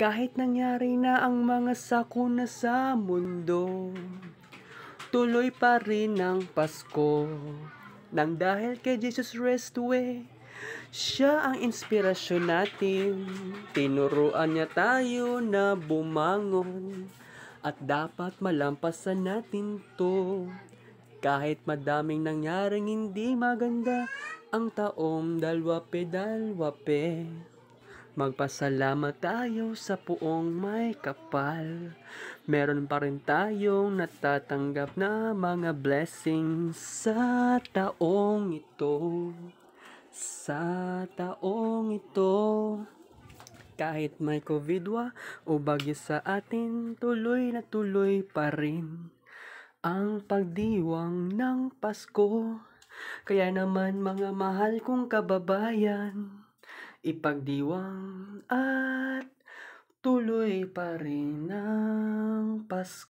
Kahit nangyari na ang mga sakuna sa mundo, tuloy pa rin ang Pasko. Nang dahil kay Jesus Restway, siya ang inspirasyon natin. Tinuruan niya tayo na bumangon at dapat malampasan natin to. Kahit madaming nangyaring hindi maganda ang taong dalwape-dalwape. Magpasalamat tayo sa puong may kapal. Meron pa rin tayong natatanggap na mga blessings sa taong ito. Sa taong ito. Kahit may COVID-wa o bagyo sa atin, tuloy na tuloy pa rin ang pagdiwang ng Pasko. Kaya naman mga mahal kong kababayan, ipagdiwang at tuloy pa rin ang Pasko.